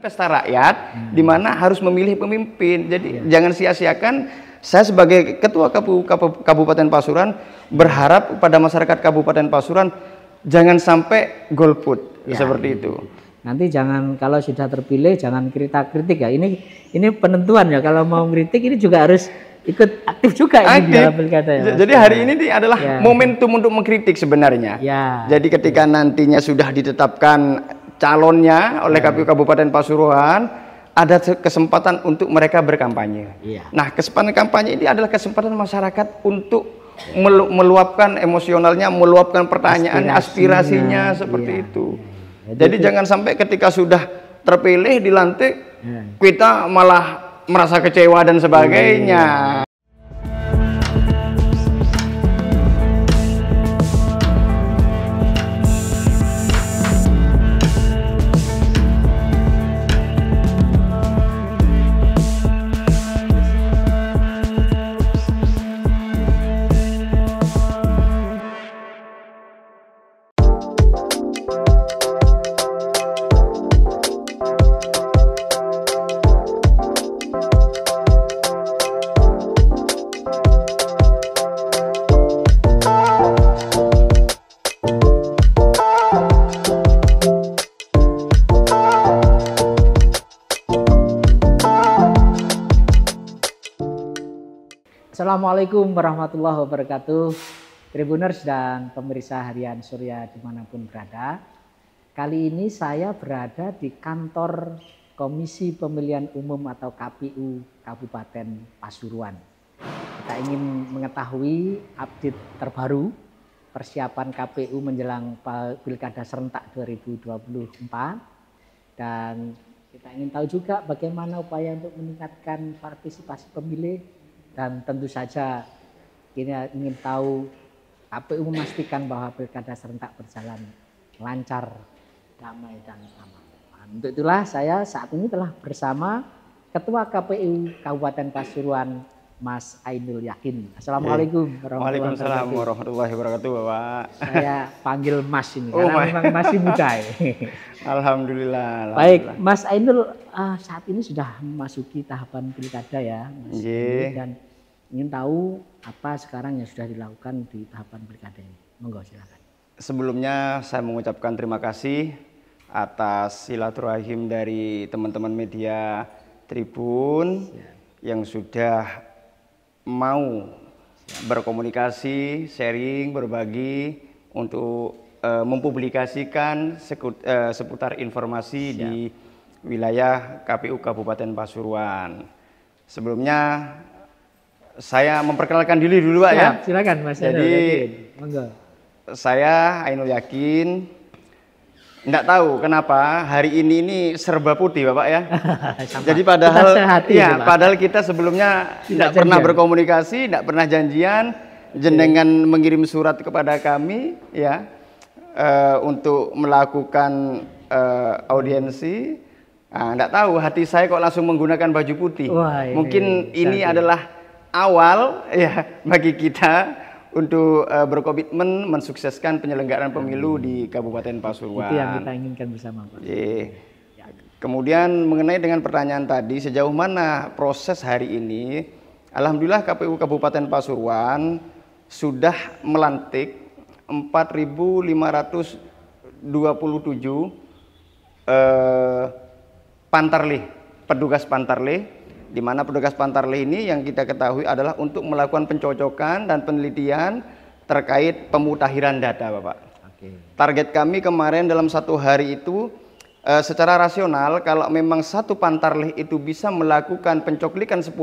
pesta rakyat hmm. di mana harus memilih pemimpin. Jadi ya. jangan sia-siakan saya sebagai ketua Kabupaten Pasuruan berharap pada masyarakat Kabupaten Pasuruan jangan sampai golput ya. seperti iya, itu. Iya. Nanti jangan kalau sudah terpilih jangan kritik-kritik ya. Ini ini penentuan ya kalau mau kritik ini juga harus ikut aktif juga ini dalam pilkada ya. Jadi hari ya. ini adalah ya. momentum untuk mengkritik sebenarnya. Ya. Jadi ketika nantinya sudah ditetapkan calonnya oleh hmm. KPU Kabupaten Pasuruan ada kesempatan untuk mereka berkampanye. Iya. Nah, kesempatan kampanye ini adalah kesempatan masyarakat untuk melu meluapkan emosionalnya, meluapkan pertanyaan, aspirasinya, aspirasinya seperti iya. itu. Iya. Jadi, Jadi jangan sampai ketika sudah terpilih dilantik iya. kita malah merasa kecewa dan sebagainya. Iya. Assalamualaikum warahmatullahi wabarakatuh. Tribuners dan pemirsa harian Surya dimanapun berada. Kali ini saya berada di kantor Komisi Pemilihan Umum atau KPU Kabupaten Pasuruan. Kita ingin mengetahui update terbaru persiapan KPU menjelang Pilkada Serentak 2024 dan kita ingin tahu juga bagaimana upaya untuk meningkatkan partisipasi pemilih dan tentu saja ini ingin tahu KPU memastikan bahwa pilkada serentak berjalan lancar, damai dan aman. Nah, untuk itulah saya saat ini telah bersama Ketua KPU Kabupaten Pasuruan Mas Ainul Yakin. Assalamualaikum iya. warahmatullahi wabarakatuh. Waalaikumsalam warahmatullahi wabarakatuh Bapak. Saya panggil Mas ini oh karena my. memang masih muda. alhamdulillah, alhamdulillah. Baik, Mas Ainul uh, saat ini sudah memasuki tahapan pilkada ya. Mas iya. dan ingin tahu apa sekarang yang sudah dilakukan di tahapan pilkada ini. Monggo silakan. Sebelumnya saya mengucapkan terima kasih atas silaturahim dari teman-teman media Tribun ya. yang sudah mau Siap. berkomunikasi, sharing, berbagi untuk uh, mempublikasikan sekut, uh, seputar informasi Siap. di wilayah KPU Kabupaten Pasuruan. Sebelumnya saya memperkenalkan diri dulu Pak ya. ya. Silakan Mas Jadi, Saya Ainul Yakin Enggak tahu kenapa hari ini ini serba putih Bapak ya. Jadi padahal ya, padahal kita sebelumnya tidak pernah berkomunikasi, tidak pernah janjian, jenengan mengirim surat kepada kami ya uh, untuk melakukan uh, audiensi. Nah, enggak tahu hati saya kok langsung menggunakan baju putih. Wah, iya, iya, iya. ini Mungkin ini adalah awal ya bagi kita untuk uh, berkomitmen mensukseskan penyelenggaraan pemilu hmm. di Kabupaten Pasuruan. Itu yang kita inginkan bersama, Pak. Yeah. Ya. Kemudian mengenai dengan pertanyaan tadi, sejauh mana proses hari ini, Alhamdulillah KPU Kabupaten Pasuruan sudah melantik 4.527 eh, pantarli, petugas pantarli di mana petugas pantarle ini yang kita ketahui adalah untuk melakukan pencocokan dan penelitian terkait pemutahiran data, Bapak. Oke. Target kami kemarin dalam satu hari itu e, secara rasional kalau memang satu pantarle itu bisa melakukan pencoklikan 10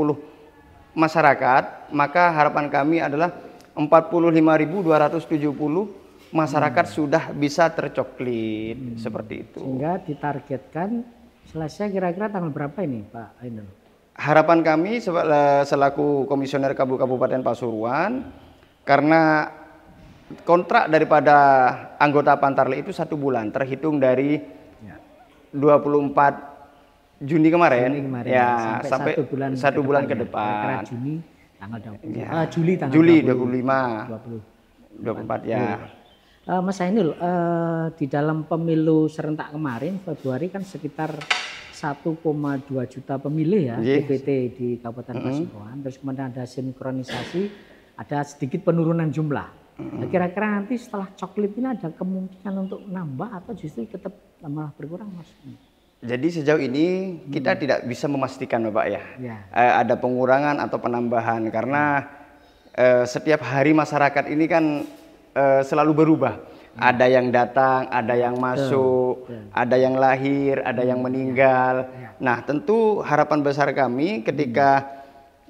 masyarakat, maka harapan kami adalah 45.270 masyarakat hmm. sudah bisa tercoklit hmm. seperti itu. Sehingga ditargetkan selesai kira-kira tanggal berapa ini Pak Ainul? harapan kami selaku komisioner Kabupaten Pasuruan karena kontrak daripada anggota Pantarle itu satu bulan terhitung dari 24 ya. Juni kemarin, Juni kemarin ya sampai, sampai satu bulan satu bulan ke ya. depan. Ya. Juni tanggal 20. Ya. Ah, Juli tanggal Juli 20, 25. 20. 24 ya. Uh, Mas Ainul, uh, di dalam pemilu serentak kemarin Februari kan sekitar 1,2 juta pemilih ya yes. DPT di Kabupaten mm -hmm. Pasuruan. Terus kemudian ada sinkronisasi, ada sedikit penurunan jumlah. Nah, mm-hmm. Kira-kira mm -hmm. nanti setelah coklit ini ada kemungkinan untuk nambah atau justru tetap malah berkurang mas? Jadi sejauh ini kita hmm. tidak bisa memastikan Bapak ya, ya. Eh, ada pengurangan atau penambahan karena hmm. eh, setiap hari masyarakat ini kan eh, selalu berubah. Ada yang datang, ada yang masuk, ada yang lahir, ada yang hmm. meninggal. Ya. Nah, tentu harapan besar kami ketika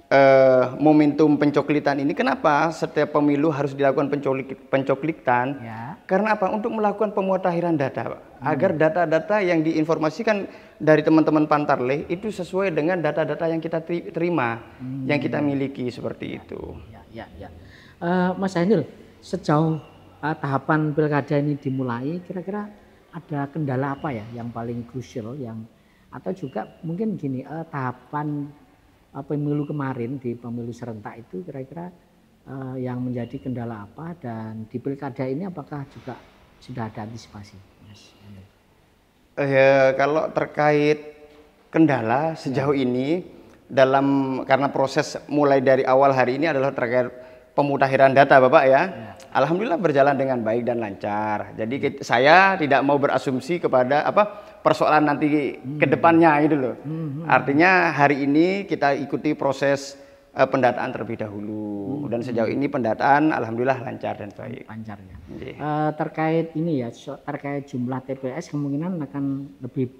uh, momentum pencoklitan ini kenapa setiap pemilu harus dilakukan pencoklik, pencoklitan? Ya. Karena apa? Untuk melakukan pemutakhiran data, Pak. Hmm. Agar data-data yang diinformasikan dari teman-teman Pantarle itu sesuai dengan data-data yang kita terima, hmm. yang kita miliki seperti ya. itu. Ya, ya, ya. Uh, Mas Hendil. sejauh uh, tahapan pilkada ini dimulai, kira-kira ada kendala apa ya yang paling krusial yang atau juga mungkin gini uh, tahapan uh, pemilu kemarin di pemilu serentak itu kira-kira uh, yang menjadi kendala apa dan di pilkada ini apakah juga sudah ada antisipasi? Yes. ya, kalau terkait kendala sejauh ya. ini dalam karena proses mulai dari awal hari ini adalah terkait pemutahiran data Bapak ya. ya. Alhamdulillah berjalan dengan baik dan lancar. Jadi kita, saya tidak mau berasumsi kepada apa persoalan nanti hmm. ke depannya itu loh. Hmm, hmm, hmm. Artinya hari ini kita ikuti proses uh, pendataan terlebih dahulu hmm. dan sejauh hmm. ini pendataan alhamdulillah lancar dan baik. Lancar ya. Uh, terkait ini ya terkait jumlah TPS kemungkinan akan lebih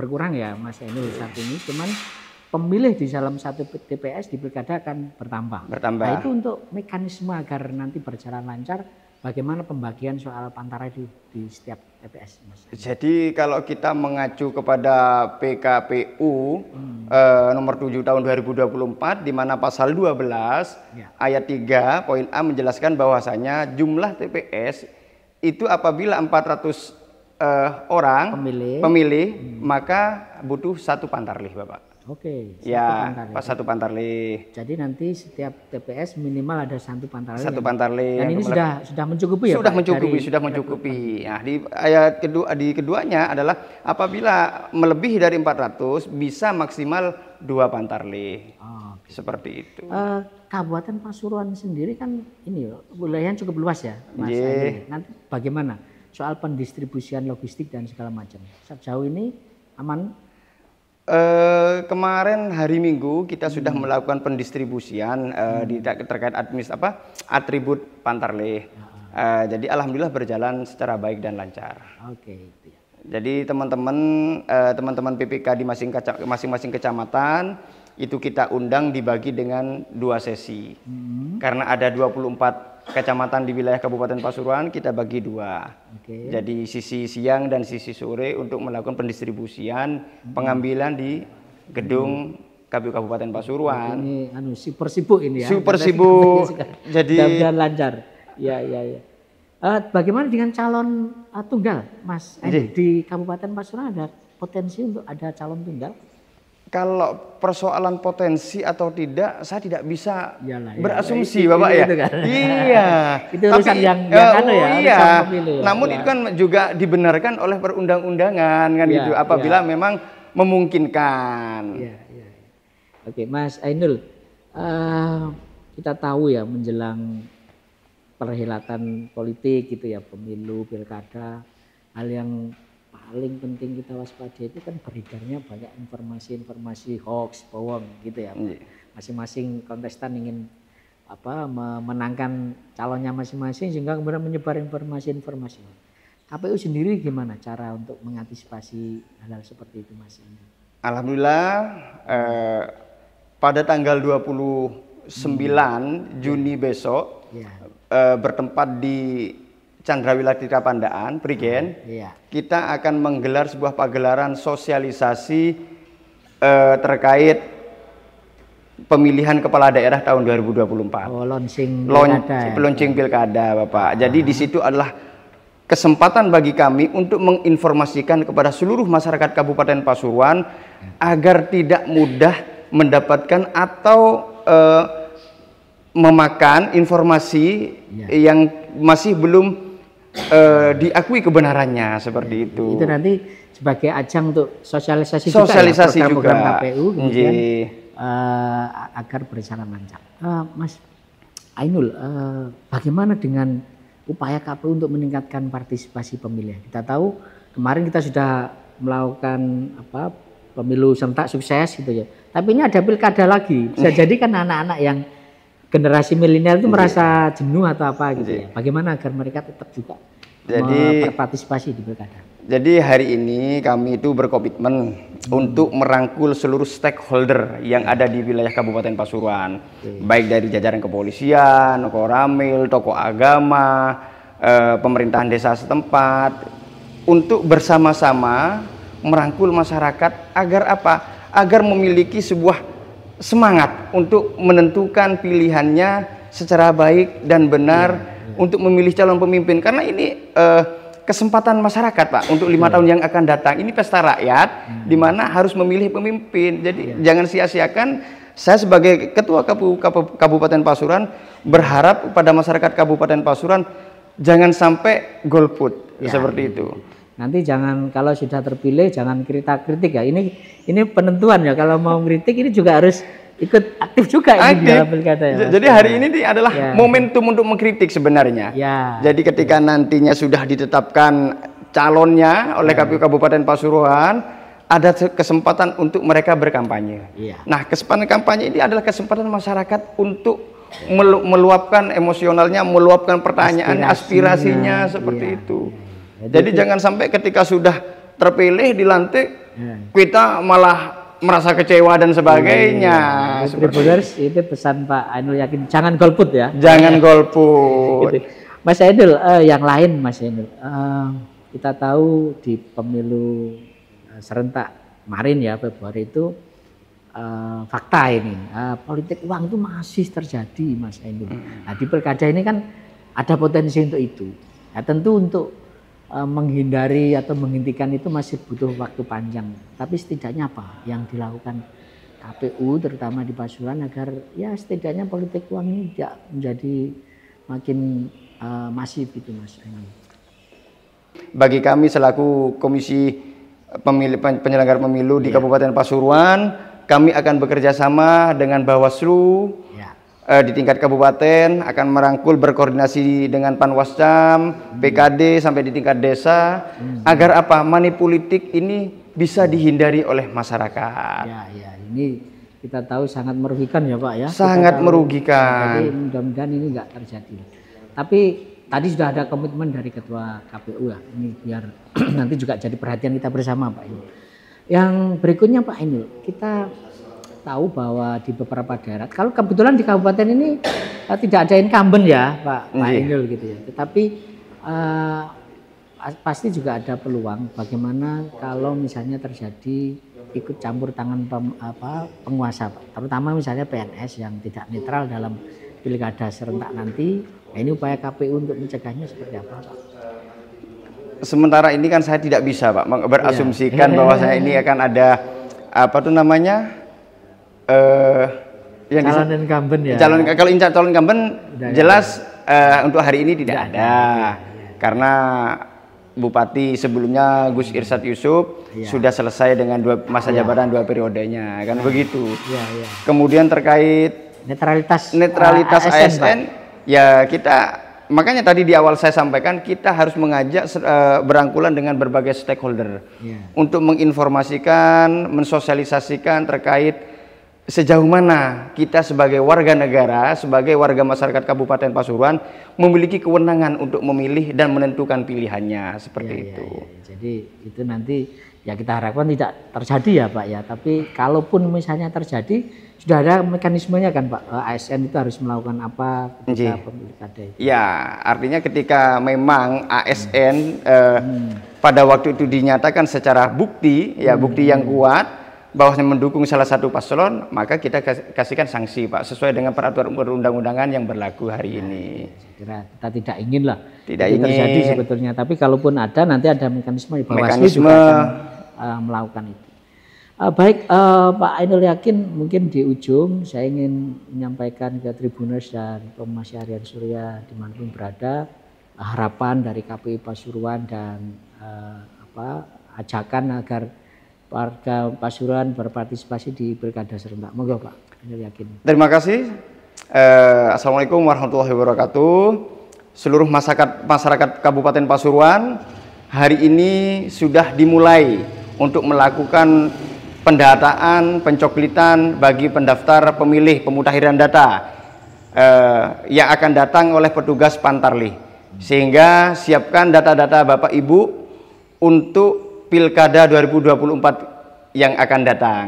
berkurang ya Mas Emil saat ini. Cuman pemilih di dalam satu TPS di pilkada akan bertambah. Bertambah. Nah, itu untuk mekanisme agar nanti berjalan lancar. Bagaimana pembagian soal pantara di, di setiap TPS, Mas? Jadi kalau kita mengacu kepada PKPU hmm. eh, nomor 7 tahun 2024 di mana pasal 12 ya. ayat 3 poin A menjelaskan bahwasanya jumlah TPS itu apabila 400 uh, orang pemilih, pemilih hmm. maka butuh satu pantarlih bapak. Oke. Okay, ya, pantarlih. satu pantarlih. Jadi nanti setiap TPS minimal ada satu pantarlih. Satu pantarlih. Dan ini sudah sudah mencukupi ya. Sudah Pak? mencukupi, dari, sudah mencukupi. Nah, di ayat kedua di keduanya adalah apabila melebihi dari 400 bisa maksimal dua pantarlih. Oh, Seperti itu. Uh, eh, Kabupaten Pasuruan sendiri kan ini wilayahnya cukup luas ya, Mas. Iya. Nanti bagaimana? soal pendistribusian logistik dan segala macam. Sejauh ini aman? Uh, kemarin hari Minggu kita hmm. sudah melakukan pendistribusian uh, hmm. di terkait admis apa atribut Pantarleh. Uh, ah. eh, jadi alhamdulillah berjalan secara baik dan lancar. Oke. Okay. Ya. Jadi teman-teman uh, teman-teman PPK di masing-masing kecamatan itu kita undang dibagi dengan dua sesi. Hmm. Karena ada 24 kecamatan di wilayah Kabupaten Pasuruan kita bagi dua. Okay. Jadi sisi siang dan sisi sore untuk melakukan pendistribusian hmm. pengambilan di gedung hmm. KPU Kabupaten Pasuruan. Ini anu super sibuk ini ya. Super sibuk. Jadi dan lancar. Ya ya ya. Uh, bagaimana dengan calon uh, tunggal, Mas? Eh, iya. di Kabupaten Pasuruan ada potensi untuk ada calon tunggal? kalau persoalan potensi atau tidak, saya tidak bisa ya. berasumsi, itu, Bapak itu, ya. Itu kan. Iya. itu Tapi, yang, yang eh, uh, ya. Oh iya. Pemilu, Namun ya. itu kan juga dibenarkan oleh perundang-undangan kan ya, gitu. Iya. Apabila ya. memang memungkinkan. Ya, ya. Oke, Mas Ainul, uh, kita tahu ya menjelang perhelatan politik gitu ya, pemilu, pilkada, hal yang paling penting kita waspada itu kan beredarnya banyak informasi-informasi hoax, bohong gitu ya. Iya. Masing-masing kontestan ingin apa memenangkan calonnya masing-masing sehingga kemudian menyebar informasi-informasi. KPU sendiri gimana cara untuk mengantisipasi hal-hal seperti itu Mas? Alhamdulillah eh, pada tanggal 29 hmm. Juni besok ya. eh, bertempat di Chandrawilata Pandaan, Prigen, hmm, iya. kita akan menggelar sebuah pagelaran sosialisasi eh, terkait pemilihan kepala daerah tahun 2024. Oh, launching pilkada. Ya? Launching pilkada, Bapak. Jadi ah. di situ adalah kesempatan bagi kami untuk menginformasikan kepada seluruh masyarakat Kabupaten Pasuruan agar tidak mudah mendapatkan atau uh, memakan informasi ya. yang masih belum uh, diakui kebenarannya seperti itu. Itu nanti sebagai ajang untuk sosialisasi, sosialisasi juga, ya, program, juga. KPU iya. kemudian uh, agar berjalan lancar. Uh, Mas Ainul, uh, bagaimana dengan upaya KPU untuk meningkatkan partisipasi pemilih? Kita tahu kemarin kita sudah melakukan apa pemilu serentak sukses gitu ya. Tapi ini ada pilkada lagi. Bisa hmm. jadi kan anak-anak yang generasi milenial itu iya. merasa jenuh atau apa gitu iya. ya. Bagaimana agar mereka tetap juga jadi berpartisipasi di pilkada? Jadi hari ini kami itu berkomitmen hmm. untuk merangkul seluruh stakeholder yang ada di wilayah Kabupaten Pasuruan, okay. Iya. baik dari jajaran kepolisian, koramil, tokoh agama, eh, pemerintahan desa setempat, untuk bersama-sama merangkul masyarakat agar apa? Agar memiliki sebuah semangat untuk menentukan pilihannya secara baik dan benar yeah, yeah. untuk memilih calon pemimpin karena ini eh, kesempatan masyarakat pak untuk lima yeah. tahun yang akan datang ini pesta rakyat mm. di mana harus memilih pemimpin jadi yeah. jangan sia-siakan saya sebagai ketua Kabu, Kabu, Kabupaten Pasuruan berharap pada masyarakat Kabupaten Pasuruan jangan sampai golput yeah, seperti iya. itu. Nanti jangan kalau sudah terpilih jangan kritik kritik ya. Ini ini penentuan ya kalau mau kritik ini juga harus ikut aktif juga aktif. dalam pilkada ya. Jadi hari ini adalah ya. momentum untuk mengkritik sebenarnya. Ya. Jadi ketika nantinya sudah ditetapkan calonnya oleh ya. KPU Kabupaten Pasuruan ada kesempatan untuk mereka berkampanye. Ya. Nah, kesempatan kampanye ini adalah kesempatan masyarakat untuk melu meluapkan emosionalnya, meluapkan pertanyaan, aspirasinya, aspirasinya hmm, seperti ya. itu. Ya. Jadi, jangan sampai ketika sudah terpilih dilantik ya. kita malah merasa kecewa dan sebagainya. Ya, ya. itu pesan Pak Ainul yakin jangan golput ya. Jangan iya. golput. Gitu. Mas Ainul, uh, eh, yang lain Mas Ainul, uh, eh, kita tahu di pemilu eh, serentak kemarin ya Februari itu uh, fakta ini uh, politik uang itu masih terjadi Mas Ainul. Hmm. Nah di pilkada ini kan ada potensi untuk itu. Ya, tentu untuk Eh, menghindari atau menghentikan itu masih butuh waktu panjang. Tapi setidaknya apa yang dilakukan KPU terutama di Pasuruan agar ya setidaknya politik uang ini tidak menjadi makin uh, masif itu Mas. Bagi kami selaku Komisi Pemilih, Penyelenggara Pemilu di yeah. Kabupaten Pasuruan, kami akan bekerja sama dengan Bawaslu, eh, di tingkat kabupaten akan merangkul berkoordinasi dengan Panwascam, PKD sampai di tingkat desa agar apa politik ini bisa dihindari oleh masyarakat. Ya, ya, ini kita tahu sangat merugikan ya Pak ya. Sangat tahu, merugikan. Jadi mudah-mudahan ini nggak terjadi. Tapi tadi sudah ada komitmen dari Ketua KPU ya. Ini biar nanti juga jadi perhatian kita bersama Pak ini. Yang berikutnya Pak ini kita tahu bahwa di beberapa daerah, kalau kebetulan di kabupaten ini uh, tidak ada incumbent ya Pak, Pak iya. gitu ya, tetapi uh, pasti juga ada peluang bagaimana kalau misalnya terjadi ikut campur tangan pem, apa, penguasa, Pak. terutama misalnya PNS yang tidak netral dalam pilkada serentak nanti, nah ini upaya KPU untuk mencegahnya seperti apa Pak? Sementara ini kan saya tidak bisa Pak berasumsikan iya. ya. bahwa saya ini akan ada apa tuh namanya uh, yang calon incumbent ya. Calon kalau incar calon incumbent Udah, ya. jelas ya. uh, untuk hari ini tidak Udah, ada. Ya. Karena Bupati sebelumnya Gus Irsat Yusuf ya. sudah selesai dengan dua masa ya. jabatan dua periodenya kan ya. begitu. Ya, ya. Kemudian terkait netralitas eh, netralitas uh, ASN, ASN ya kita makanya tadi di awal saya sampaikan kita harus mengajak uh, berangkulan dengan berbagai stakeholder ya. untuk menginformasikan, mensosialisasikan terkait sejauh mana kita sebagai warga negara, sebagai warga masyarakat Kabupaten Pasuruan memiliki kewenangan untuk memilih dan menentukan pilihannya seperti ya, itu. Ya, ya. Jadi itu nanti ya kita harapkan tidak terjadi ya Pak ya. Tapi kalaupun misalnya terjadi sudah ada mekanismenya kan Pak eh, ASN itu harus melakukan apa ketika iya. pemilik ada itu. Ya, artinya ketika memang ASN hmm. Eh, hmm. pada waktu itu dinyatakan secara bukti ya hmm. bukti yang kuat bahwasanya mendukung salah satu paslon, maka kita kasihkan sanksi, Pak, sesuai dengan peraturan perundang-undangan yang berlaku hari nah, ini. Kira kita tidak ingin lah tidak ingin. terjadi sebetulnya, tapi kalaupun ada nanti ada mekanisme Bawaslu mekanisme... juga akan uh, melakukan itu. Uh, baik uh, Pak Ainul yakin mungkin di ujung saya ingin menyampaikan ke Tribuners dan Komnas Harian Surya dimanapun berada harapan dari KPI Pasuruan dan uh, apa ajakan agar warga Pasuruan berpartisipasi di pilkada serentak. moga Pak, saya yakin. Terima kasih. Eh, Assalamualaikum warahmatullahi wabarakatuh. Seluruh masyarakat masyarakat Kabupaten Pasuruan hari ini sudah dimulai untuk melakukan pendataan pencoklitan bagi pendaftar pemilih pemutahiran data eh, yang akan datang oleh petugas Pantarli. Sehingga siapkan data-data Bapak Ibu untuk Pilkada 2024 yang akan datang.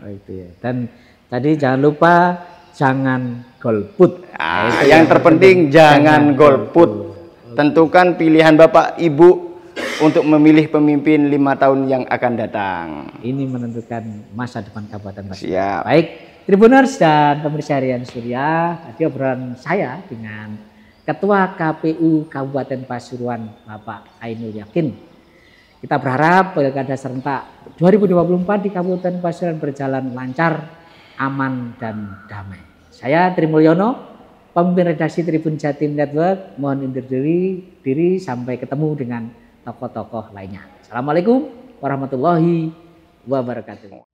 Oh, itu ya. Dan tadi jangan lupa jangan golput. Ah, nah, yang, yang terpenting, itu. jangan, jangan golput. Tentukan pilihan Bapak Ibu untuk memilih pemimpin lima tahun yang akan datang. Ini menentukan masa depan Kabupaten Mas. Siap. Baik, Tribuners dan pemirsa Harian Surya, tadi obrolan saya dengan Ketua KPU Kabupaten Pasuruan Bapak Ainul Yakin kita berharap pilkada serentak 2024 di Kabupaten Pasuruan berjalan lancar, aman, dan damai. Saya Tri Mulyono, pemimpin redaksi Tribun Jatim Network, mohon undur diri, diri sampai ketemu dengan tokoh-tokoh lainnya. Assalamualaikum warahmatullahi wabarakatuh.